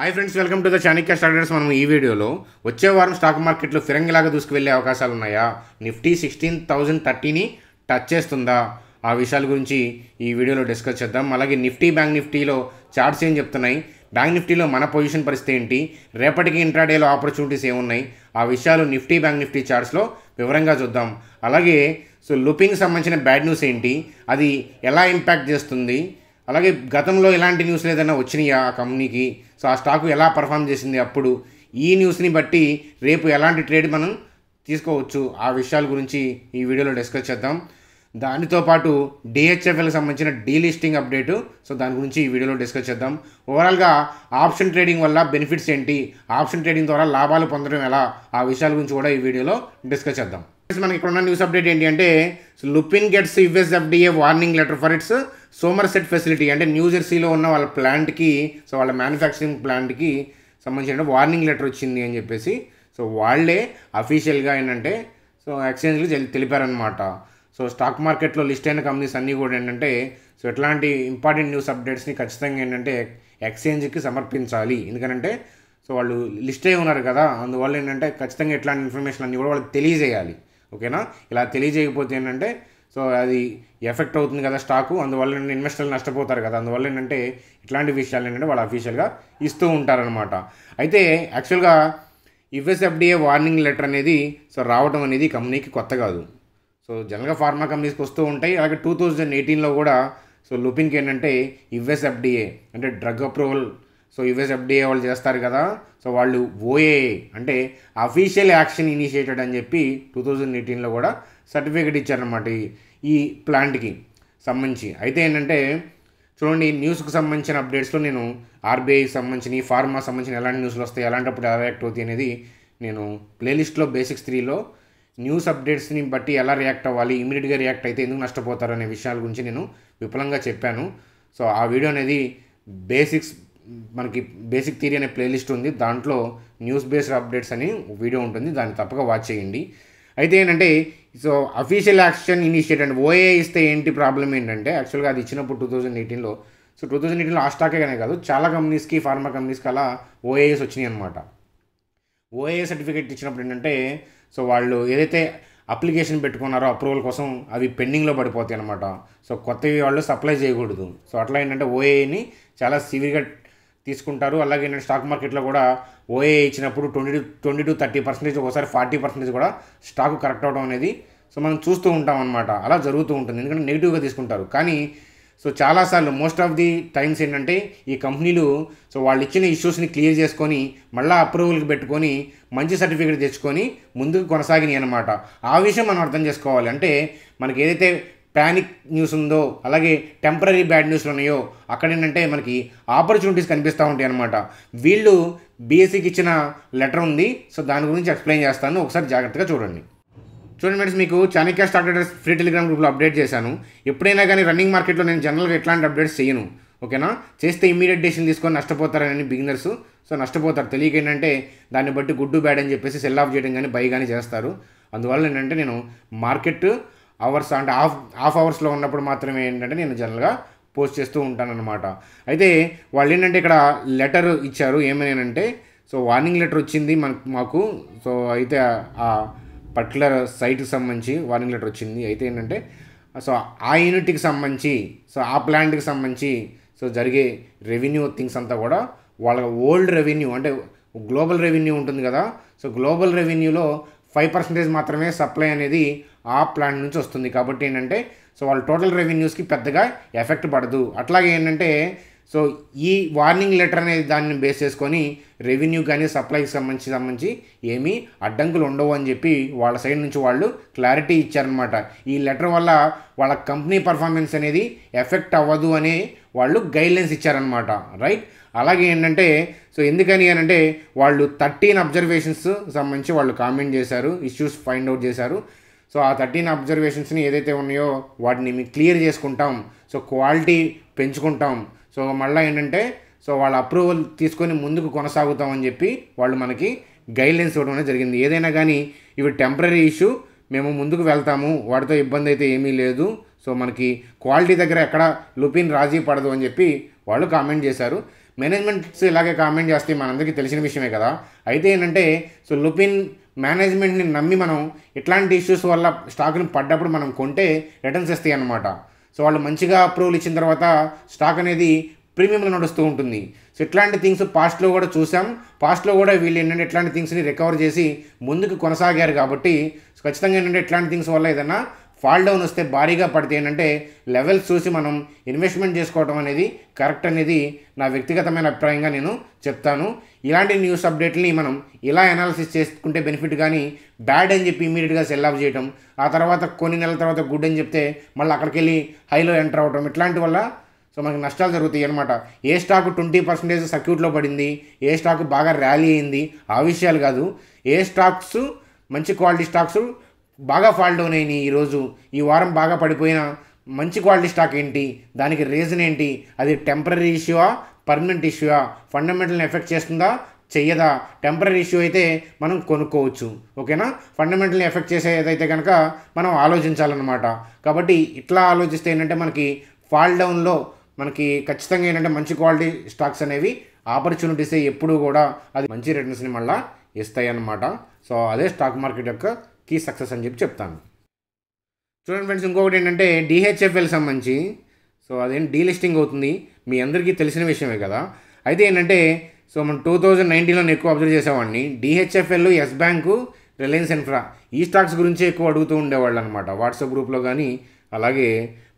hi friends welcome to the Chanakya starters మనం ఈ వీడియోలో వచ్చే వారం స్టాక్ మార్కెట్లో ఫిరంగిలాగా దూసుకువెళ్ళే అవకాశాలు ఉన్నాయా నిఫ్టీ సిక్స్టీన్ థౌజండ్ థర్టీని టచ్ చేస్తుందా ఆ విషయాల గురించి ఈ వీడియోలో డిస్కస్ చేద్దాం అలాగే నిఫ్టీ బ్యాంక్ నిఫ్టీలో చార్ట్స్ ఏం చెప్తున్నాయి బ్యాంక్ నిఫ్టీలో మన పొజిషన్ పరిస్థితి ఏంటి రేపటికి ఇంట్రాడేలో ఆపర్చునిటీస్ ఏమున్నాయి ఆ విషయాలు నిఫ్టీ బ్యాంక్ నిఫ్టీ చార్ట్స్లో వివరంగా చూద్దాం అలాగే సో లుపింగ్ సంబంధించిన బ్యాడ్ న్యూస్ ఏంటి అది ఎలా ఇంపాక్ట్ చేస్తుంది అలాగే గతంలో ఎలాంటి న్యూస్లు ఏదైనా వచ్చినాయా ఆ కంపెనీకి సో ఆ స్టాకు ఎలా పర్ఫామ్ చేసింది అప్పుడు ఈ న్యూస్ని బట్టి రేపు ఎలాంటి ట్రేడ్ మనం తీసుకోవచ్చు ఆ విషయాల గురించి ఈ వీడియోలో డిస్కస్ చేద్దాం దానితో పాటు డిహెచ్ఎఫ్ఎల్కి సంబంధించిన డీలిస్టింగ్ అప్డేటు సో దాని గురించి ఈ వీడియోలో డిస్కస్ చేద్దాం ఓవరాల్గా ఆప్షన్ ట్రేడింగ్ వల్ల బెనిఫిట్స్ ఏంటి ఆప్షన్ ట్రేడింగ్ ద్వారా లాభాలు పొందడం ఎలా ఆ విషయాల గురించి కూడా ఈ వీడియోలో డిస్కస్ చేద్దాం మనకి ఇక్కడ ఉన్న న్యూస్ అప్డేట్ ఏంటి అంటే Lupin gets USFDA warning letter for its Somerset facility అంటే న్యూ జెర్సీలో ఉన్న వాళ్ళ ప్లాంట్కి సో వాళ్ళ మ్యానుఫ్యాక్చరింగ్ ప్లాంట్కి సంబంధించిన వార్నింగ్ లెటర్ వచ్చింది అని చెప్పేసి సో వాళ్ళే అఫీషియల్గా ఏంటంటే సో ఎక్స్చేంజ్లు తెలిపారనమాట సో స్టాక్ మార్కెట్లో లిస్ట్ అయిన కంపెనీస్ అన్నీ కూడా ఏంటంటే సో ఎట్లాంటి ఇంపార్టెంట్ న్యూస్ అప్డేట్స్ని ఖచ్చితంగా ఏంటంటే ఎక్స్చేంజ్కి సమర్పించాలి ఎందుకంటే సో వాళ్ళు లిస్ట్ అయి ఉన్నారు కదా అందువల్ల ఏంటంటే ఖచ్చితంగా ఎట్లాంటి ఇన్ఫర్మేషన్ అన్నీ కూడా వాళ్ళకి తెలియజేయాలి ఓకేనా ఇలా తెలియజేయకపోతే ఏంటంటే సో అది ఎఫెక్ట్ అవుతుంది కదా స్టాకు అందువల్ల ఇన్వెస్టర్లు నష్టపోతారు కదా అందువల్ల ఏంటంటే ఇట్లాంటి విషయాలు ఏంటంటే వాళ్ళు అఫీషియల్గా ఇస్తూ ఉంటారనమాట అయితే యాక్చువల్గా యుఎస్ఎఫ్డిఏ వార్నింగ్ లెటర్ అనేది సో రావడం అనేది కంపెనీకి కొత్త కాదు సో జనరల్గా ఫార్మా కంపెనీస్కి వస్తూ ఉంటాయి అలాగే టూ థౌజండ్ ఎయిటీన్లో కూడా సో లుపిన్కి ఏంటంటే యుఎస్ఎఫ్డిఏ అంటే డ్రగ్ అప్రూవల్ సో ఎఫ్డిఏ వాళ్ళు చేస్తారు కదా సో వాళ్ళు ఓఏ అంటే అఫీషియల్ యాక్షన్ ఇనిషియేటెడ్ అని చెప్పి టూ థౌజండ్ ఎయిటీన్లో కూడా సర్టిఫికేట్ ఇచ్చారనమాట ఈ ప్లాంట్కి సంబంధించి అయితే ఏంటంటే చూడండి న్యూస్కి సంబంధించిన అప్డేట్స్లో నేను ఆర్బీఐకి సంబంధించిన ఫార్మా సంబంధించిన ఎలాంటి న్యూస్లు వస్తాయి ఎలాంటప్పుడు రియాక్ట్ అవుతాయి అనేది నేను ప్లేలిస్ట్లో బేసిక్స్ త్రీలో న్యూస్ అప్డేట్స్ని బట్టి ఎలా రియాక్ట్ అవ్వాలి ఇమీడియట్గా రియాక్ట్ అయితే ఎందుకు నష్టపోతారు అనే విషయాల గురించి నేను విఫలంగా చెప్పాను సో ఆ వీడియో అనేది బేసిక్స్ మనకి బేసిక్ థియరీ అనే ప్లేలిస్ట్ ఉంది దాంట్లో న్యూస్ బేస్డ్ అప్డేట్స్ అని వీడియో ఉంటుంది దాన్ని తప్పక వాచ్ చేయండి అయితే ఏంటంటే so official action initiate and OA ఇస్తే ఏంటి ప్రాబ్లం ఏంటంటే యాక్చువల్గా అది ఇచ్చినప్పుడు టూ థౌజండ్ ఎయిటీన్లో సో టూ థౌజండ్ ఎయిటీన్లో ఆ స్టాకే కానీ కాదు చాలా కంపెనీస్కి ఫార్మా కంపెనీస్కి అలా ఓఏఎస్ వచ్చినాయి అనమాట ఓఏఏ సర్టిఫికేట్ ఇచ్చినప్పుడు ఏంటంటే సో వాళ్ళు ఏదైతే అప్లికేషన్ పెట్టుకున్నారో అప్రూవల్ కోసం అవి పెండింగ్లో పడిపోతాయి అనమాట సో కొత్తవి వాళ్ళు సప్లై చేయకూడదు సో అట్లా ఏంటంటే ఓఏని చాలా సివియర్గా తీసుకుంటారు అలాగే నేను స్టాక్ మార్కెట్లో కూడా ఓఏ ఇచ్చినప్పుడు twenty to twenty two thirty percentage ఒకసారి ఫార్టీ పర్సెంటేజ్ కూడా స్టాక్ కరెక్ట్ అవడం అనేది సో మనం చూస్తూ ఉంటాం అనమాట అలా జరుగుతూ ఉంటుంది ఎందుకంటే నెగిటివ్గా తీసుకుంటారు కానీ సో చాలాసార్లు మోస్ట్ ఆఫ్ ది టైమ్స్ ఏంటంటే ఈ కంపెనీలు సో వాళ్ళు ఇచ్చిన ఇష్యూస్ని క్లియర్ చేసుకొని మళ్ళీ అప్రూవల్కి పెట్టుకొని మంచి సర్టిఫికేట్ తెచ్చుకొని ముందుకు కొనసాగినాయి అనమాట ఆ విషయం మనం అర్థం చేసుకోవాలి అంటే మనకి ఏదైతే ప్యానిక్ న్యూస్ ఉందో అలాగే టెంపరీ బ్యాడ్ న్యూస్లు ఉన్నాయో అక్కడ ఏంటంటే మనకి ఆపర్చునిటీస్ కనిపిస్తూ ఉంటాయి అనమాట వీళ్ళు బీఎస్సీకి e ఇచ్చిన లెటర్ ఉంది సో దాని గురించి ఎక్స్ప్లెయిన్ చేస్తాను ఒకసారి జాగ్రత్తగా చూడండి చూడండి ఫ్రెండ్స్ మీకు Chanakya start address free telegram గ్రూప్లో అప్డేట్ చేశాను ఎప్పుడైనా కానీ రన్నింగ్ మార్కెట్లో నేను జనరల్గా ఎట్లాంటి అప్డేట్స్ చేయను ఓకేనా చేస్తే ఇమీడియట్ డెసిషన్ తీసుకొని నష్టపోతారని బిగినర్స్ సో నష్టపోతారు తెలియక ఏంటంటే దాన్ని బట్టి గుడ్డు బ్యాడ్ అని చెప్పేసి సెల్ ఆఫ్ చేయడం కానీ బై కానీ చేస్తారు అందువల్ల ఏంటంటే నేను మార్కెట్ అవర్స్ అంటే హాఫ్ హాఫ్ అవర్స్లో ఉన్నప్పుడు మాత్రమే ఏంటంటే నేను జనరల్గా పోస్ట్ చేస్తూ ఉంటానన్నమాట అయితే వాళ్ళు ఏంటంటే ఇక్కడ లెటర్ ఇచ్చారు ఏమైనానంటే సో వార్నింగ్ లెటర్ వచ్చింది మన మాకు సో అయితే ఆ పర్టికులర్ సైట్కి సంబంధించి వార్నింగ్ లెటర్ వచ్చింది అయితే ఏంటంటే సో ఆ యూనిట్కి సంబంధించి సో ఆ ప్లాంట్కి సంబంధించి సో జరిగే రెవెన్యూ థింగ్స్ అంతా కూడా వాళ్ళ ఓల్డ్ రెవెన్యూ అంటే గ్లోబల్ రెవెన్యూ ఉంటుంది కదా సో గ్లోబల్ రెవెన్యూలో ఫైవ్ పర్సెంటేజ్ మాత్రమే సప్లై అనేది ఆ ప్లాంట్ నుంచి వస్తుంది కాబట్టి ఏంటంటే సో వాళ్ళ టోటల్ రెవెన్యూస్కి పెద్దగా ఎఫెక్ట్ పడదు అట్లాగే ఏంటంటే సో ఈ వార్నింగ్ లెటర్ అనేది దాన్ని బేస్ చేసుకొని రెవెన్యూ కానీ సప్లైకి సంబంధించి సంబంధించి ఏమీ అడ్డంకులు ఉండవు అని చెప్పి వాళ్ళ సైడ్ నుంచి వాళ్ళు క్లారిటీ ఇచ్చారనమాట ఈ లెటర్ వల్ల వాళ్ళ కంపెనీ పర్ఫార్మెన్స్ అనేది ఎఫెక్ట్ అవ్వదు అని వాళ్ళు గైడ్లైన్స్ ఇచ్చారనమాట రైట్ అలాగే ఏంటంటే సో ఎందుకని అంటే వాళ్ళు థర్టీన్ అబ్జర్వేషన్స్ సంబంధించి వాళ్ళు కామెంట్ చేశారు ఇష్యూస్ ఫైండ్ అవుట్ చేశారు సో ఆ థర్టీన్ అబ్జర్వేషన్స్ని ఏదైతే ఉన్నాయో వాటిని మేము క్లియర్ చేసుకుంటాం సో క్వాలిటీ పెంచుకుంటాం సో మళ్ళీ ఏంటంటే సో వాళ్ళ అప్రూవల్ తీసుకొని ముందుకు కొనసాగుతాం అని చెప్పి వాళ్ళు మనకి గైడ్లైన్స్ ఇవ్వడం అనేది జరిగింది ఏదైనా కానీ ఇవి టెంపరీ ఇష్యూ మేము ముందుకు వెళ్తాము వాటితో ఇబ్బంది అయితే ఏమీ లేదు సో మనకి క్వాలిటీ దగ్గర ఎక్కడ లుపిన్ రాజీ పడదు అని చెప్పి వాళ్ళు కామెంట్ చేశారు మేనేజ్మెంట్స్ ఇలాగే కామెంట్ చేస్తే మనందరికీ తెలిసిన విషయమే కదా అయితే ఏంటంటే సో లుపిన్ మేనేజ్మెంట్ని నమ్మి మనం ఇట్లాంటి ఇష్యూస్ వల్ల స్టాక్ని పడ్డప్పుడు మనం కొంటే రిటర్న్స్ ఇస్తాయి అన్నమాట సో వాళ్ళు మంచిగా అప్రూవల్ ఇచ్చిన తర్వాత స్టాక్ అనేది ప్రీమియంలో నడుస్తూ ఉంటుంది సో ఇట్లాంటి థింగ్స్ పాస్ట్లో కూడా చూసాం పాస్ట్లో కూడా వీళ్ళు ఏంటంటే ఇట్లాంటి థింగ్స్ని రికవర్ చేసి ముందుకు కొనసాగారు కాబట్టి ఖచ్చితంగా ఏంటంటే ఇట్లాంటి థింగ్స్ వల్ల ఏదైనా ఫాల్ డౌన్ వస్తే భారీగా పడితే ఏంటంటే లెవెల్స్ చూసి మనం ఇన్వెస్ట్మెంట్ చేసుకోవడం అనేది కరెక్ట్ అనేది నా వ్యక్తిగతమైన అభిప్రాయంగా నేను చెప్తాను ఇలాంటి న్యూస్ అప్డేట్ని మనం ఇలా అనాలిసిస్ చేసుకుంటే బెనిఫిట్ కానీ బ్యాడ్ అని చెప్పి ఇమీడియట్గా సెల్ ఆఫ్ చేయటం ఆ తర్వాత కొన్ని నెలల తర్వాత గుడ్ అని చెప్తే మళ్ళీ అక్కడికి వెళ్ళి హైలో ఎంటర్ అవ్వడం ఇట్లాంటి వల్ల సో మనకి నష్టాలు జరుగుతాయి అనమాట ఏ స్టాక్ ట్వంటీ పర్సెంటేజ్ సర్క్యూట్లో పడింది ఏ స్టాక్ బాగా ర్యాలీ అయింది ఆ విషయాలు కాదు ఏ స్టాక్స్ మంచి క్వాలిటీ స్టాక్స్ బాగా ఫాల్ డౌన్ అయినాయి ఈరోజు ఈ వారం బాగా పడిపోయిన మంచి క్వాలిటీ స్టాక్ ఏంటి దానికి రీజన్ ఏంటి అది టెంపరీ ఇష్యూవా పర్మనెంట్ ఇష్యూవా ఫండమెంటల్ని ఎఫెక్ట్ చేస్తుందా చెయ్యదా టెంపరీ ఇష్యూ అయితే మనం కొనుక్కోవచ్చు ఓకేనా ఫండమెంటల్ని ఎఫెక్ట్ చేసేదైతే కనుక మనం ఆలోచించాలన్నమాట కాబట్టి ఇట్లా ఆలోచిస్తే ఏంటంటే మనకి ఫాల్ డౌన్లో మనకి ఖచ్చితంగా ఏంటంటే మంచి క్వాలిటీ స్టాక్స్ అనేవి ఆపర్చునిటీసే ఎప్పుడూ కూడా అది మంచి రిటర్న్స్ని మళ్ళీ ఇస్తాయి అన్నమాట సో అదే స్టాక్ మార్కెట్ యొక్క కీ సక్సెస్ అని చెప్పి చెప్తాను చూడండి ఫ్రెండ్స్ ఇంకొకటి ఏంటంటే డిహెచ్ఎఫ్ఎల్ సంబంధించి సో అదేం డీలిస్టింగ్ అవుతుంది మీ అందరికీ తెలిసిన విషయమే కదా అయితే ఏంటంటే సో మనం టూ థౌజండ్ నైన్టీన్లో ఎక్కువ అబ్జర్వ్ చేసేవాడిని DHFL yes bank Reliance Infra ఈ స్టాక్స్ గురించే ఎక్కువ అడుగుతూ ఉండేవాళ్ళు అనమాట వాట్సాప్ గ్రూప్లో కానీ అలాగే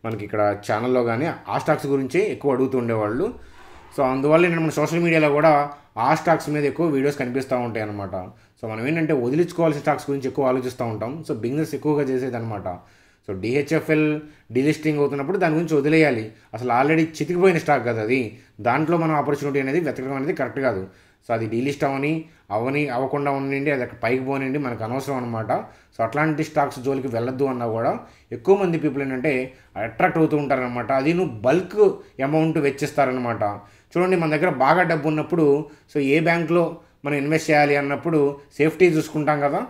మనకి ఇక్కడ ఛానల్లో కానీ ఆ స్టాక్స్ గురించే ఎక్కువ అడుగుతూ ఉండేవాళ్ళు సో అందువల్ల నేను మన సోషల్ మీడియాలో కూడా ఆ స్టాక్స్ మీద ఎక్కువ వీడియోస్ కనిపిస్తూ ఉంటాయి అనమాట సో మనం ఏంటంటే వదిలించుకోవాల్సిన స్టాక్స్ గురించి ఎక్కువ ఆలోచిస్తూ ఉంటాం సో బిజినెస్ ఎక్కువగా చేసేదనమాట సో డిహెచ్ఎఫ్ఎల్ డిలిస్టింగ్ అవుతున్నప్పుడు దాని గురించి వదిలేయాలి అసలు ఆల్రెడీ చితికిపోయిన స్టాక్ కదా అది దాంట్లో మనం ఆపర్చునిటీ అనేది వెతకడం అనేది కరెక్ట్ కాదు సో అది డీలిస్ట్ అవని అవని అవ్వకుండా ఉండండి అది పైకి పోనండి మనకు అనవసరం అనమాట సో అట్లాంటి స్టాక్స్ జోలికి వెళ్ళొద్దు అన్నా కూడా ఎక్కువ మంది పీపుల్ ఏంటంటే అట్రాక్ట్ అవుతూ ఉంటారనమాట అది నువ్వు బల్క్ అమౌంట్ వెచ్చిస్తారనమాట చూడండి మన దగ్గర బాగా డబ్బు ఉన్నప్పుడు సో ఏ బ్యాంక్లో మనం ఇన్వెస్ట్ చేయాలి అన్నప్పుడు సేఫ్టీ చూసుకుంటాం కదా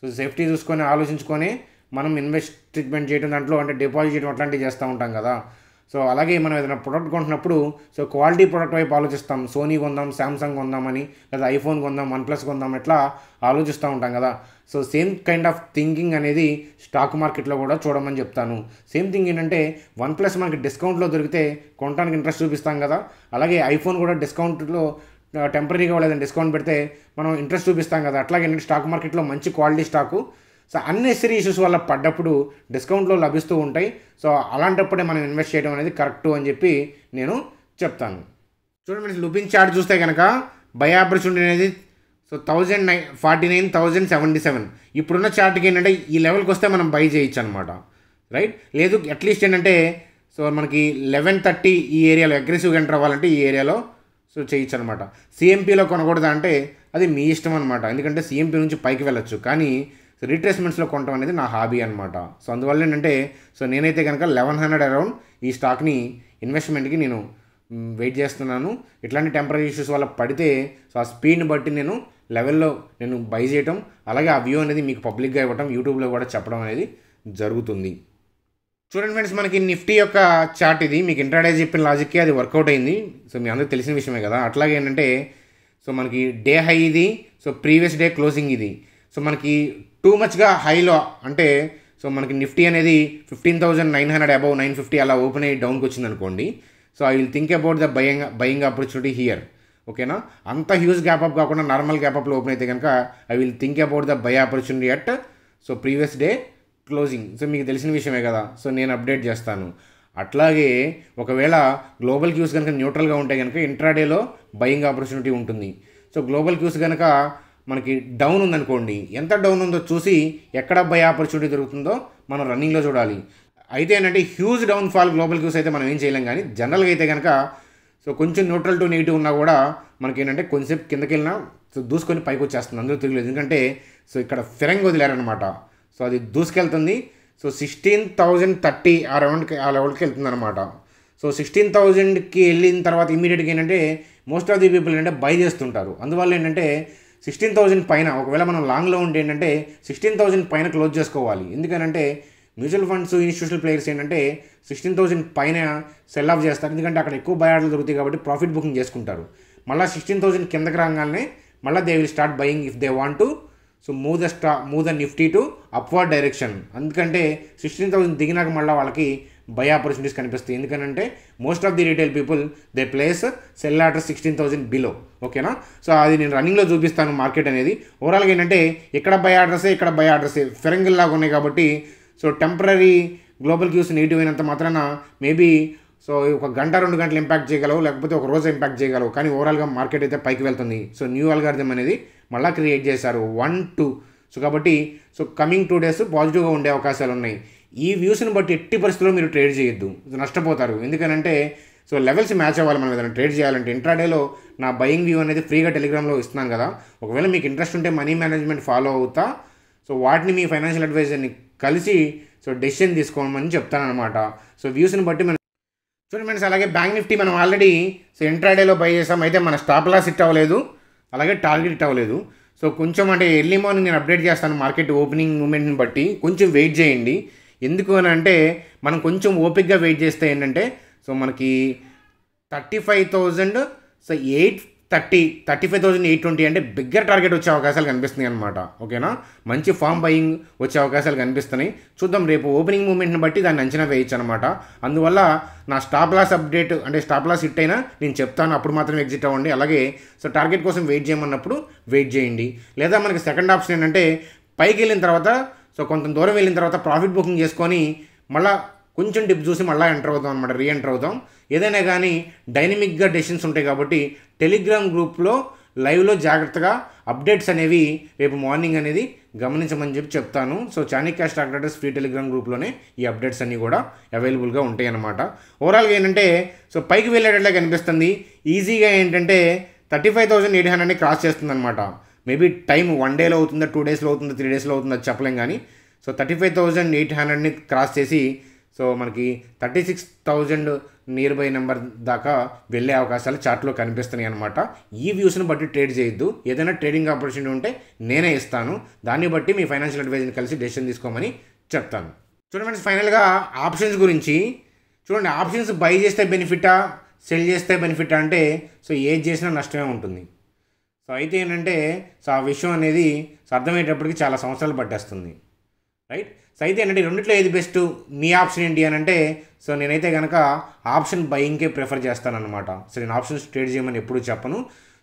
సో సేఫ్టీ చూసుకొని ఆలోచించుకొని మనం ఇన్వెస్ట్మెంట్ చేయడం దాంట్లో అంటే డిపాజిట్ చేయడం అట్లాంటివి చేస్తూ ఉంటాం కదా సో అలాగే మనం ఏదైనా ప్రొడక్ట్ కొంటున్నప్పుడు సో క్వాలిటీ ప్రొడక్ట్ వైపు ఆలోచిస్తాం సోనీ కొందాం శాంసంగ్ కొందామని లేదా ఐఫోన్ కొందాం వన్ ప్లస్ కొందాం ఇట్లా ఆలోచిస్తూ ఉంటాం కదా so same kind of thinking అనేది స్టాక్ మార్కెట్లో కూడా చూడమని చెప్తాను సేమ్ థింగ్ ఏంటంటే వన్ ప్లస్ మనకి డిస్కౌంట్లో దొరికితే కొనడానికి ఇంట్రెస్ట్ చూపిస్తాం కదా అలాగే ఐఫోన్ కూడా డిస్కౌంట్లో టెంపరీగా వాళ్ళు డిస్కౌంట్ పెడితే మనం ఇంట్రెస్ట్ చూపిస్తాం కదా అట్లాగే స్టాక్ మార్కెట్లో మంచి quality stock so unnecessary issues వల్ల పడ్డప్పుడు డిస్కౌంట్లో లభిస్తూ ఉంటాయి సో అలాంటప్పుడే మనం ఇన్వెస్ట్ చేయడం అనేది కరెక్ట్ అని చెప్పి నేను చెప్తాను చూడండి మీరు చార్ట్ చూస్తే కనుక బై ఆపర్చునిటీ అనేది so thousand nine forty nine thousand seventy seven ఇప్పుడున్న చార్ట్కి ఏంటంటే ఈ లెవెల్కి వస్తే మనం బై చేయొచ్చు అనమాట రైట్ లేదు అట్లీస్ట్ ఏంటంటే సో మనకి లెవెన్ థర్టీ ఈ ఏరియాలో అగ్రెసివ్గా ఎంటర్ అవ్వాలంటే ఈ ఏరియాలో సో చేయొచ్చు అనమాట సిఎంపీలో కొనకూడదు అంటే అది మీ ఇష్టం అనమాట ఎందుకంటే సిఎంపీ నుంచి పైకి వెళ్ళొచ్చు కానీ సో రీట్రేస్మెంట్స్లో కొనడం అనేది నా హాబీ అనమాట సో అందువల్ల ఏంటంటే సో నేనైతే కనుక లెవెన్ హండ్రెడ్ అరౌండ్ ఈ స్టాక్ని ఇన్వెస్ట్మెంట్కి నేను వెయిట్ చేస్తున్నాను ఇట్లాంటి టెంపరీ ఇష్యూస్ వల్ల పడితే సో ఆ స్పీడ్ని బట్టి నేను లెవెల్లో నేను బై చేయటం అలాగే ఆ వ్యూ అనేది మీకు పబ్లిక్గా ఇవ్వటం యూట్యూబ్లో కూడా చెప్పడం అనేది జరుగుతుంది చూడండి ఫ్రెండ్స్ మనకి నిఫ్టీ యొక్క చార్ట్ ఇది మీకు ఇంట్రాడే చెప్పిన లాజిక్కి అది వర్కౌట్ అయింది సో మీ అందరూ తెలిసిన విషయమే కదా అట్లాగే ఏంటంటే సో మనకి డే హై ఇది సో ప్రీవియస్ డే క్లోజింగ్ ఇది సో మనకి టూ మచ్గా హైలో అంటే సో మనకి నిఫ్టీ అనేది fifteen thousand nine hundred above nine fifty అలా ఓపెన్ అయ్యి డౌన్కి వచ్చింది అనుకోండి so I will think about the buying buying opportunity here ఓకేనా అంత హ్యూజ్ గ్యాప్ అప్ కాకుండా నార్మల్ గ్యాప్ అప్లో ఓపెన్ అయితే కనుక I will think about the buy opportunity at so previous day closing so మీకు తెలిసిన విషయమే కదా సో నేను అప్డేట్ చేస్తాను అట్లాగే ఒకవేళ గ్లోబల్ క్యూస్ కనుక న్యూట్రల్గా ఉంటే కనుక ఇంట్రాడేలో బయింగ్ ఆపర్చునిటీ ఉంటుంది సో గ్లోబల్ క్యూస్ కనుక మనకి డౌన్ ఉందనుకోండి ఎంత డౌన్ ఉందో చూసి ఎక్కడ బై ఆపర్చునిటీ దొరుకుతుందో మనం రన్నింగ్లో చూడాలి అయితే ఏంటంటే huge down fall global cues అయితే మనం ఏం చేయలేం కానీ జనరల్గా అయితే కనుక సో కొంచెం న్యూట్రల్ టు నెగిటివ్ ఉన్నా కూడా మనకి ఏంటంటే కొంచెంసేపు కిందకి వెళ్ళినా సో దూసుకొని పైకి వచ్చేస్తుంది అందరూ తిరగలేదు ఎందుకంటే సో ఇక్కడ ఫిరంగి వదిలేరనమాట సో అది దూసుకెళ్తుంది సో సిక్స్టీన్ థౌజండ్ థర్టీ ఆ రౌండ్కి ఆ లెవెల్కి వెళ్తుంది అనమాట సో సిక్స్టీన్ థౌజండ్కి వెళ్ళిన తర్వాత ఇమీడియట్గా ఏంటంటే మోస్ట్ ఆఫ్ ది పీపుల్ ఏంటంటే బై చేస్తుంటారు అందువల్ల ఏంటంటే సిక్స్టీన్ థౌజండ్ పైన ఒకవేళ మనం లాంగ్లో ఉంటే ఏంటంటే సిక్స్టీన్ థౌజండ్ పైన క్లోజ్ చేసుకోవాలి ఎందుకనంటే మ్యూచువల్ ఫండ్స్ ఇన్స్టిట్యూషనల్ ప్లేయర్స్ ఏంటంటే సిక్స్టీన్ థౌజండ్ పైన సెల్ ఆఫ్ చేస్తారు ఎందుకంటే అక్కడ ఎక్కువ బయార్లు దొరుకుతాయి కాబట్టి ప్రాఫిట్ బుకింగ్ చేసుకుంటారు మళ్ళీ సిక్స్టీన్ థౌజండ్ కిందకి రాగానే మళ్ళీ they will start buying if they want to so move the స్టా move the Nifty to upward direction ఎందుకంటే సిక్స్టీన్ థౌసండ్ దిగినాక మళ్ళీ వాళ్ళకి బై ఆపర్చునిటీస్ కనిపిస్తాయి ఎందుకంటే most of the retail people they place sell order sixteen thousand below ఓకేనా so అది నేను రన్నింగ్లో చూపిస్తాను మార్కెట్ అనేది ఓవరాల్గా ఏంటంటే ఇక్కడ బై ఆర్డర్సే ఇక్కడ బై ఆర్డర్సే ఫెరంగిల్ ఉన్నాయి కాబట్టి so temporary global cues negative అయినంత మాత్రాన మేబీ సో ఒక గంట రెండు గంటలు ఇంపాక్ట్ చేయగలవు లేకపోతే ఒక రోజు ఇంపాక్ట్ చేయగలవు కానీ ఓవరాల్గా మార్కెట్ అయితే పైకి వెళ్తుంది సో న్యూ అల్గార్థం అనేది మళ్ళీ క్రియేట్ చేశారు వన్ టూ సో కాబట్టి సో కమింగ్ టూ డేస్ పాజిటివ్గా ఉండే అవకాశాలు ఉన్నాయి ఈ వ్యూస్ని బట్టి ఎట్టి పరిస్థితుల్లో మీరు ట్రేడ్ చేయొద్దు నష్టపోతారు ఎందుకనంటే సో లెవెల్స్ మ్యాచ్ అవ్వాలి మనం ఏదైనా ట్రేడ్ చేయాలంటే ఇంట్రాడేలో నా బయింగ్ వ్యూ అనేది ఫ్రీగా టెలిగ్రామ్లో ఇస్తున్నాను కదా ఒకవేళ మీకు ఇంట్రెస్ట్ ఉంటే మనీ మేనేజ్మెంట్ ఫాలో అవుతా సో వాటిని మీ ఫైనాన్షియల్ అడ్వైజర్ని కలిసి సో డెసిషన్ తీసుకోమని చెప్తాను అనమాట సో వ్యూస్ని బట్టి మనం చూడండి ఫ్రెండ్స్ అలాగే బ్యాంక్ నిఫ్టీ మనం ఆల్రెడీ సో ఎంట్రాడేలో బై చేసాం అయితే మన స్టాప్ లాస్ ఇట్ అవ్వలేదు అలాగే టార్గెట్ ఇట్ అవ్వలేదు సో కొంచెం అంటే ఎర్లీ మార్నింగ్ నేను అప్డేట్ చేస్తాను మార్కెట్ ఓపెనింగ్ మూమెంట్ని బట్టి కొంచెం వెయిట్ చేయండి ఎందుకు అని అంటే మనం కొంచెం ఓపిక్గా వెయిట్ చేస్తే ఏంటంటే సో మనకి thirty five thousand so eight thirty thirty five thousand eight twenty అంటే బిగ్గర్ టార్గెట్ వచ్చే అవకాశాలు కనిపిస్తున్నాయి అనమాట ఓకేనా మంచి ఫామ్ బయింగ్ వచ్చే అవకాశాలు కనిపిస్తున్నాయి చూద్దాం రేపు ఓపెనింగ్ మూమెంట్ని బట్టి దాన్ని అంచనా వేయచ్చు అనమాట అందువల్ల నా స్టాప్ లాస్ అప్డేట్ అంటే స్టాప్ లాస్ హిట్ అయినా నేను చెప్తాను అప్పుడు మాత్రమే ఎగ్జిట్ అవ్వండి అలాగే సో టార్గెట్ కోసం వెయిట్ చేయమన్నప్పుడు వెయిట్ చేయండి లేదా మనకి సెకండ్ ఆప్షన్ ఏంటంటే పైకి వెళ్ళిన తర్వాత సో కొంత దూరం వెళ్ళిన తర్వాత ప్రాఫిట్ బుకింగ్ చేసుకొని మళ్ళీ కొంచెం డిప్ చూసి మళ్ళీ ఎంటర్ అవుతాం అనమాట రీ ఎంటర్ అవుతాం ఏదైనా కానీ డైనమిక్గా డెసిషన్స్ ఉంటాయి కాబట్టి టెలిగ్రామ్ గ్రూప్లో లైవ్లో జాగ్రత్తగా అప్డేట్స్ అనేవి రేపు మార్నింగ్ అనేది గమనించమని చెప్పి చెప్తాను so Chanakya stock free Telegram గ్రూప్లోనే ఈ అప్డేట్స్ అన్నీ కూడా అవైలబుల్గా ఉంటాయి అన్నమాట ఓవరాల్గా ఏంటంటే సో పైకి వెళ్ళేటట్లే కనిపిస్తుంది ఈజీగా ఏంటంటే థర్టీ ఫైవ్ థౌసండ్ ఎయిట్ హండ్రెడ్ని క్రాస్ అనమాట మేబీ టైం వన్ డేలో అవుతుందా టూ డేస్లో అవుతుందా త్రీ డేస్లో అవుతుందా చెప్పలేం కానీ so thirty five thousand eight హండ్రెడ్ని క్రాస్ చేసి సో మనకి thirty six thousand near by number దాకా వెళ్ళే అవకాశాలు చార్ట్లో కనిపిస్తున్నాయి అనమాట ఈ వ్యూస్ని బట్టి ట్రేడ్ చేయొద్దు ఏదైనా ట్రేడింగ్ ఆపర్చునిటీ ఉంటే నేనే ఇస్తాను దాన్ని బట్టి మీ ఫైనాన్షియల్ అడ్వైజర్ని కలిసి డెసిషన్ తీసుకోమని చెప్తాను చూడండి ఫ్రెండ్స్ ఫైనల్గా ఆప్షన్స్ గురించి చూడండి ఆప్షన్స్ బై చేస్తే బెనిఫిటా సెల్ చేస్తే బెనిఫిటా అంటే సో ఏది చేసినా నష్టమే ఉంటుంది సో అయితే ఏంటంటే సో ఆ విషయం అనేది సో అర్థమయ్యేటప్పటికి చాలా సంవత్సరాలు పట్టేస్తుంది రైట్ సో అయితే ఏంటంటే రెండిట్లో ఏది బెస్ట్ మీ ఆప్షన్ ఏంటి అని అంటే సో నేనైతే కనుక ఆప్షన్ బయింగ్కే ప్రిఫర్ చేస్తాను అనమాట సో నేను ఆప్షన్స్ ట్రేడ్ చేయమని ఎప్పుడు చెప్పను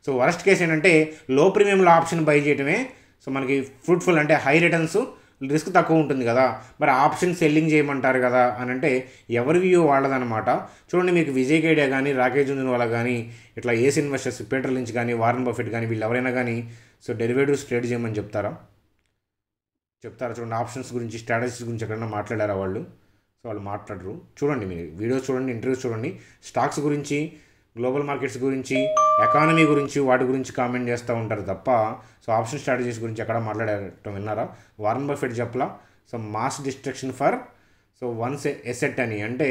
సో వరస్ట్ కేసు ఏంటంటే లో ప్రీమియంలో ఆప్షన్ బై చేయడమే సో మనకి ఫ్రూట్ఫుల్ అంటే హై రిటర్న్స్ రిస్క్ తక్కువ ఉంటుంది కదా మరి ఆప్షన్ సెల్లింగ్ చేయమంటారు కదా అని అంటే ఎవరి వ్యూ వాళ్ళదనమాట చూడండి మీకు విజయ్ గైడే కానీ రాకేష్ వాళ్ళ కానీ ఇట్లా ఏసీ ఇన్వెస్టర్స్ పీటర్ లించ్ కానీ వారన్ బఫెట్ కానీ వీళ్ళు ఎవరైనా కానీ సో డెరివేటివ్స్ ట్రేడ్ చేయమని చెప్తారా చెప్తారు చూడండి ఆప్షన్స్ గురించి స్ట్రాటజీస్ గురించి ఎక్కడన్నా మాట్లాడారా వాళ్ళు సో వాళ్ళు మాట్లాడరు చూడండి మీరు వీడియోస్ చూడండి ఇంటర్వ్యూస్ చూడండి స్టాక్స్ గురించి గ్లోబల్ మార్కెట్స్ గురించి ఎకానమీ గురించి వాటి గురించి కామెంట్ చేస్తూ ఉంటారు తప్ప సో ఆప్షన్ స్ట్రాటజీస్ గురించి ఎక్కడ మాట్లాడటం విన్నారా వారన్ బఫెట్ చెప్పలా so mass destruction for so once asset అని అంటే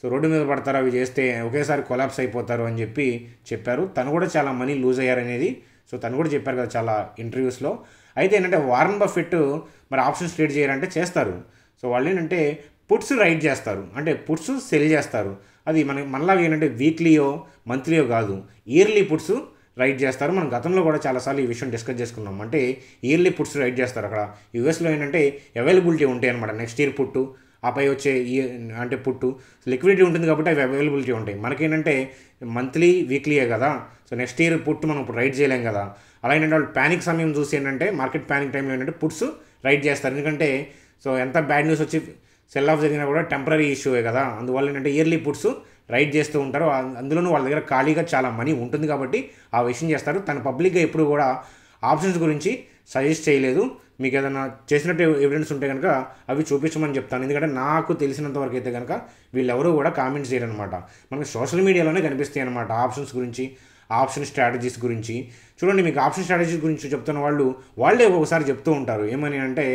సో రోడ్డు మీద పడతారు అవి చేస్తే ఒకేసారి కొలాప్స్ అయిపోతారు అని చెప్పి చెప్పారు తను కూడా చాలా మనీ లూజ్ అయ్యారనేది సో తను కూడా చెప్పారు కదా చాలా ఇంటర్వ్యూస్లో అయితే ఏంటంటే వారన్ బఫెట్ మరి ఆప్షన్స్ ట్రేడ్ చేయాలంటే చేస్తారు సో వాళ్ళు ఏంటంటే పుట్స్ రైడ్ చేస్తారు అంటే పుట్స్ సెల్ చేస్తారు అది మనకి మనలాగా ఏంటంటే వీక్లీయో మంత్లీయో కాదు ఇయర్లీ పుట్స్ రైడ్ చేస్తారు మనం గతంలో కూడా చాలాసార్లు ఈ విషయం డిస్కస్ చేసుకున్నాం అంటే ఇయర్లీ పుట్స్ రైడ్ చేస్తారు అక్కడ యూఎస్లో ఏంటంటే అవైలబిలిటీ ఉంటాయి అనమాట నెక్స్ట్ ఇయర్ పుట్టు ఆపై వచ్చే ఈ అంటే పుట్టు లిక్విడిటీ ఉంటుంది కాబట్టి అవి అవైలబిలిటీ ఉంటాయి మనకేంటంటే మంత్లీ వీక్లీయే కదా సో నెక్స్ట్ ఇయర్ పుట్టు మనం ఇప్పుడు రైట్ చేయలేం కదా అలా ఏంటంటే వాళ్ళు ప్యానిక్ సమయం చూసి ఏంటంటే మార్కెట్ ప్యానిక్ టైంలో ఏంటంటే పుట్స్ రైట్ చేస్తారు ఎందుకంటే సో ఎంత బ్యాడ్ న్యూస్ వచ్చి సెల్ ఆఫ్ జరిగినా కూడా టెంపరీ ఇష్యూవే కదా అందువల్ల ఏంటంటే ఇయర్లీ పుట్స్ రైట్ చేస్తూ ఉంటారు అందులోనూ వాళ్ళ దగ్గర ఖాళీగా చాలా మనీ ఉంటుంది కాబట్టి ఆ విషయం చేస్తారు తన పబ్లిక్గా ఎప్పుడు కూడా ఆప్షన్స్ గురించి సజెస్ట్ చేయలేదు మీకు ఏదైనా చేసినట్టు ఎవిడెన్స్ ఉంటే కనుక అవి చూపించమని చెప్తాను ఎందుకంటే నాకు తెలిసినంత వరకు అయితే కనుక వీళ్ళెవరూ కూడా కామెంట్స్ చేయరనమాట మనకి సోషల్ మీడియాలోనే కనిపిస్తాయి అనమాట ఆప్షన్స్ గురించి ఆప్షన్ స్ట్రాటజీస్ గురించి చూడండి మీకు ఆప్షన్ స్ట్రాటజీస్ గురించి చెప్తున్న వాళ్ళు వాళ్ళే ఒకసారి చెప్తూ ఉంటారు ఏమని అంటే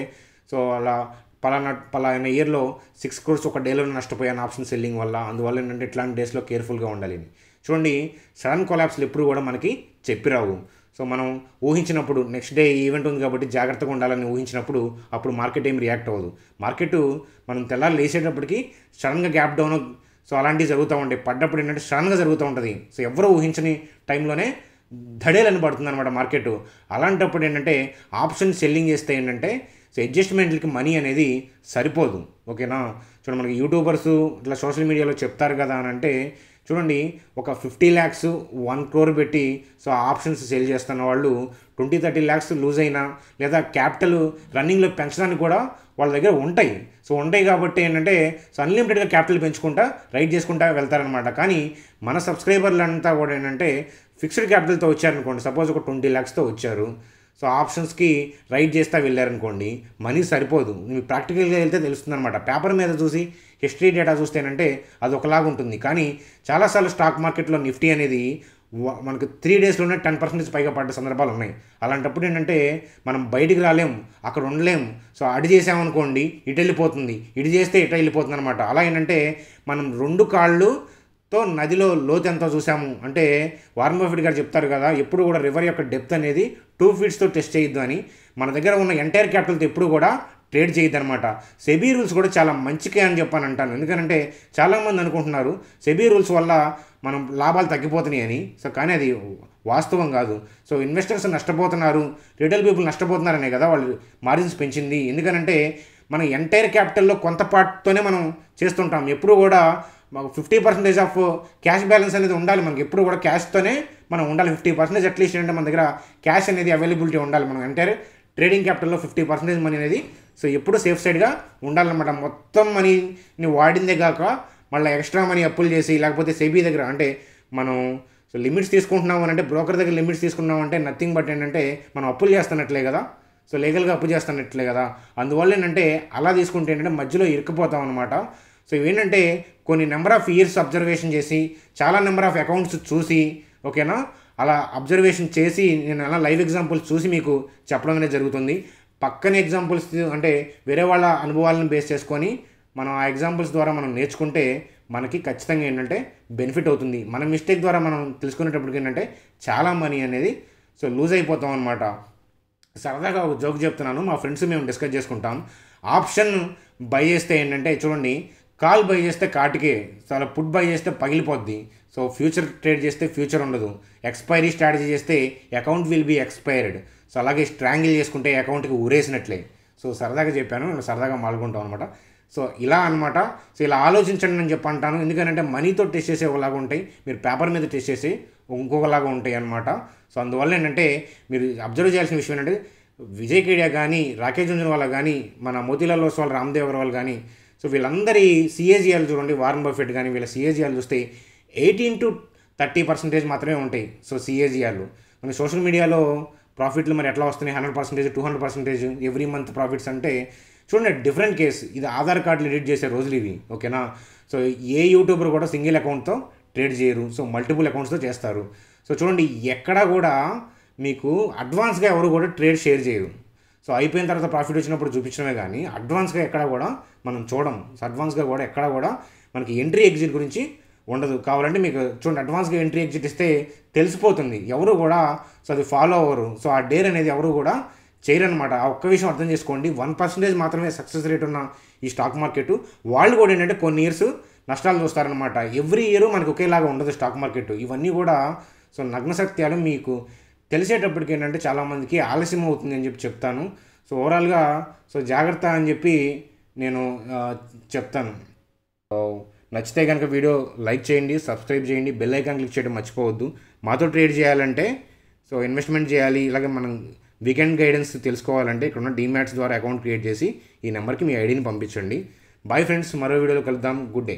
సో అలా పలానా పలానా ఇయర్లో సిక్స్ క్రోర్స్ ఒక డేలో నష్టపోయాను ఆప్షన్ సెల్లింగ్ వల్ల అందువల్ల ఏంటంటే ఇట్లాంటి డేస్లో కేర్ఫుల్గా ఉండాలి చూడండి సడన్ కొలాప్స్లు ఎప్పుడు కూడా మనకి చెప్పిరావు సో మనం ఊహించినప్పుడు నెక్స్ట్ డే ఈవెంట్ ఉంది కాబట్టి జాగ్రత్తగా ఉండాలని ఊహించినప్పుడు అప్పుడు మార్కెట్ ఏం రియాక్ట్ అవ్వదు మార్కెట్ మనం తెల్లారు లేసేటప్పటికి సడన్గా గ్యాప్ డౌన్ సో అలాంటివి జరుగుతూ ఉంటాయి పడ్డప్పుడు ఏంటంటే సడన్గా జరుగుతూ ఉంటుంది సో ఎవరు ఊహించని టైంలోనే ధడేలని పడుతుంది అనమాట మార్కెట్ అలాంటప్పుడు ఏంటంటే ఆప్షన్ సెల్లింగ్ చేస్తే ఏంటంటే సో అడ్జస్ట్మెంట్లకి మనీ అనేది సరిపోదు ఓకేనా చూడండి మనకి యూట్యూబర్స్ ఇట్లా సోషల్ మీడియాలో చెప్తారు కదా అని అంటే చూడండి ఒక ఫిఫ్టీ ల్యాక్స్ వన్ క్రోర్ పెట్టి సో ఆప్షన్స్ సేల్ చేస్తున్న వాళ్ళు ట్వంటీ థర్టీ ల్యాక్స్ లూజ్ అయినా లేదా క్యాపిటల్ రన్నింగ్లో పెంచడానికి కూడా వాళ్ళ దగ్గర ఉంటాయి సో ఉంటాయి కాబట్టి ఏంటంటే సో అన్లిమిటెడ్గా క్యాపిటల్ పెంచుకుంటా రైట్ చేసుకుంటా వెళ్తారనమాట కానీ మన సబ్స్క్రైబర్లు అంతా కూడా ఏంటంటే ఫిక్స్డ్ క్యాపిటల్తో వచ్చారనుకోండి సపోజ్ ఒక ట్వంటీ ల్యాక్స్తో వచ్చారు సో ఆప్షన్స్కి రైట్ చేస్తా వెళ్ళారనుకోండి మనీ సరిపోదు మీకు ప్రాక్టికల్గా వెళ్తే తెలుస్తుంది అనమాట పేపర్ మీద చూసి హిస్టరీ డేటా చూస్తేనంటే అది ఒకలాగా ఉంటుంది కానీ చాలాసార్లు స్టాక్ మార్కెట్లో నిఫ్టీ అనేది మనకు త్రీ డేస్లోనే టెన్ పర్సెంటేజ్ పైగా పడ్డ సందర్భాలు ఉన్నాయి అలాంటప్పుడు ఏంటంటే మనం బయటికి రాలేం అక్కడ ఉండలేం సో అడి చేసామనుకోండి ఇటు వెళ్ళిపోతుంది ఇటు చేస్తే ఇటు వెళ్ళిపోతుంది అనమాట అలా ఏంటంటే మనం రెండు కాళ్ళు తో నదిలో లోతు ఎంతో చూసాము అంటే వార్మ్ బఫెట్ గారు చెప్తారు కదా ఎప్పుడు కూడా రివర్ యొక్క డెప్త్ అనేది టూ ఫీట్స్తో టెస్ట్ చేయొద్దు అని మన దగ్గర ఉన్న ఎంటైర్ క్యాపిటల్తో ఎప్పుడు కూడా ట్రేడ్ చేయదనమాట సెబీ రూల్స్ కూడా చాలా మంచికే అని చెప్పాను అంటాను ఎందుకంటే చాలామంది అనుకుంటున్నారు సెబీ రూల్స్ వల్ల మనం లాభాలు తగ్గిపోతున్నాయి అని సో కానీ అది వాస్తవం కాదు సో ఇన్వెస్టర్స్ నష్టపోతున్నారు రిటైల్ పీపుల్ నష్టపోతున్నారనే కదా వాళ్ళు మార్జిన్స్ పెంచింది ఎందుకనంటే మన ఎంటైర్ క్యాపిటల్లో కొంత పార్ట్తోనే మనం చేస్తుంటాం ఎప్పుడు కూడా మాకు fifty percentage of cash balance అనేది ఉండాలి మనకి ఎప్పుడు కూడా క్యాష్తోనే మనం ఉండాలి ఫిఫ్టీ పర్సెంటేజ్ అట్లీస్ట్ అంటే మన దగ్గర క్యాష్ అనేది అవైలబిలిటీ ఉండాలి మనం ఎంటైర్ ట్రేడింగ్ క్యాపిటల్లో ఫిఫ్టీ పర్సెంటేజ్ మనీ అనేది సో ఎప్పుడూ సేఫ్ సైడ్గా ఉండాలన్నమాట మొత్తం మనీని వాడిందే కాక మళ్ళీ ఎక్స్ట్రా మనీ అప్పులు చేసి లేకపోతే సేబీ దగ్గర అంటే మనం సో లిమిట్స్ తీసుకుంటున్నాం అని అంటే బ్రోకర్ దగ్గర లిమిట్స్ తీసుకున్నాం అంటే నథింగ్ బట్ ఏంటంటే మనం అప్పులు చేస్తున్నట్లే కదా సో లీగల్గా అప్పు చేస్తున్నట్లే కదా అందువల్ల ఏంటంటే అలా తీసుకుంటే ఏంటంటే మధ్యలో ఇరుక్కుపోతాం అనమాట సో ఇవేంటంటే కొన్ని నెంబర్ ఆఫ్ ఇయర్స్ అబ్జర్వేషన్ చేసి చాలా నెంబర్ ఆఫ్ అకౌంట్స్ చూసి ఓకేనా అలా అబ్జర్వేషన్ చేసి నేను అలా లైవ్ ఎగ్జాంపుల్ చూసి మీకు చెప్పడం అనేది జరుగుతుంది పక్కన ఎగ్జాంపుల్స్ అంటే వేరే వాళ్ళ అనుభవాలను బేస్ చేసుకొని మనం ఆ ఎగ్జాంపుల్స్ ద్వారా మనం నేర్చుకుంటే మనకి ఖచ్చితంగా ఏంటంటే బెనిఫిట్ అవుతుంది మన మిస్టేక్ ద్వారా మనం తెలుసుకునేటప్పటికి ఏంటంటే చాలా మనీ అనేది సో లూజ్ అయిపోతాం అనమాట సరదాగా ఒక జోక్ చెప్తున్నాను మా ఫ్రెండ్స్ మేము డిస్కస్ చేసుకుంటాం ఆప్షన్ బై చేస్తే ఏంటంటే చూడండి కాల్ బై చేస్తే కాటికే చాలా పుట్ బై చేస్తే పగిలిపోద్ది సో ఫ్యూచర్ ట్రేడ్ చేస్తే ఫ్యూచర్ ఉండదు ఎక్స్పైరీ స్ట్రాటజీ చేస్తే account will be expired so అలాగే స్ట్రాంగిల్ చేసుకుంటే అకౌంట్కి ఊరేసినట్లే సో సరదాగా చెప్పాను నేను సరదాగా మాల్గొంటాం అనమాట సో ఇలా అనమాట సో ఇలా ఆలోచించండి అని చెప్పి అంటాను ఎందుకంటే మనీతో టెస్ట్ చేసే ఒకలాగా ఉంటాయి మీరు పేపర్ మీద టెస్ట్ చేసి ఇంకొకలాగా ఉంటాయి అనమాట సో అందువల్ల ఏంటంటే మీరు అబ్జర్వ్ చేయాల్సిన విషయం ఏంటంటే విజయ్ కేడియా కానీ రాకేష్ వాళ్ళ కానీ మన మోతీలాల్ వాళ్ళ రామ్దేవ్ అగర్వాల్ కానీ సో వీళ్ళందరి సిఏజీఆర్లు చూడండి వారన్ బఫెట్ కానీ వీళ్ళ సిఏజీఆర్లు చూస్తే ఎయిటీన్ టు థర్టీ పర్సెంటేజ్ మాత్రమే ఉంటాయి సో సిఏజీఆర్లు మన సోషల్ మీడియాలో ప్రాఫిట్లు మరి ఎట్లా వస్తున్నాయి hundred percentage two hundred percentage every month profits అంటే చూడండి డిఫరెంట్ కేసు ఇది ఆధార్ కార్డులు ఎడిట్ చేసే రోజులు ఇవి ఓకేనా సో ఏ యూట్యూబర్ కూడా సింగిల్ అకౌంట్తో ట్రేడ్ చేయరు సో మల్టిపుల్ అకౌంట్స్తో చేస్తారు సో చూడండి ఎక్కడ కూడా మీకు అడ్వాన్స్గా ఎవరు కూడా ట్రేడ్ షేర్ చేయరు సో అయిపోయిన తర్వాత ప్రాఫిట్ వచ్చినప్పుడు చూపించడమే కానీ అడ్వాన్స్గా ఎక్కడ కూడా మనం చూడం అడ్వాన్స్గా కూడా ఎక్కడ కూడా మనకి ఎంట్రీ ఎగ్జిట్ గురించి ఉండదు కావాలంటే మీకు చూడండి అడ్వాన్స్గా ఎంట్రీ ఎగ్జిట్ ఇస్తే తెలిసిపోతుంది ఎవరు కూడా సో అది ఫాలో అవ్వరు సో ఆ డేర్ అనేది ఎవరు కూడా చేయరనమాట ఆ ఒక్క విషయం అర్థం చేసుకోండి వన్ పర్సెంటేజ్ మాత్రమే సక్సెస్ రేట్ ఉన్న ఈ స్టాక్ మార్కెట్ వాళ్ళు కూడా ఏంటంటే కొన్ని ఇయర్స్ నష్టాలు చూస్తారనమాట ఎవ్రీ ఇయర్ మనకు ఒకేలాగా ఉండదు స్టాక్ మార్కెట్ ఇవన్నీ కూడా సో నగ్న సత్యాలు మీకు తెలిసేటప్పటికి ఏంటంటే చాలామందికి ఆలస్యం అవుతుంది అని చెప్పి చెప్తాను సో ఓవరాల్గా సో జాగ్రత్త అని చెప్పి నేను చెప్తాను నచ్చితే కనుక వీడియో లైక్ చేయండి సబ్స్క్రైబ్ చేయండి బెల్ ఐకాన్ క్లిక్ చేయడం మర్చిపోవద్దు మాతో ట్రేడ్ చేయాలంటే సో ఇన్వెస్ట్మెంట్ చేయాలి ఇలాగే మనం వీకెండ్ గైడెన్స్ తెలుసుకోవాలంటే ఇక్కడ ఉన్న డీమ్యాట్స్ ద్వారా అకౌంట్ క్రియేట్ చేసి ఈ నెంబర్కి మీ ఐడిని పంపించండి బాయ్ ఫ్రెండ్స్ మరో వీడియోలో కలుద్దాం గుడ్ డే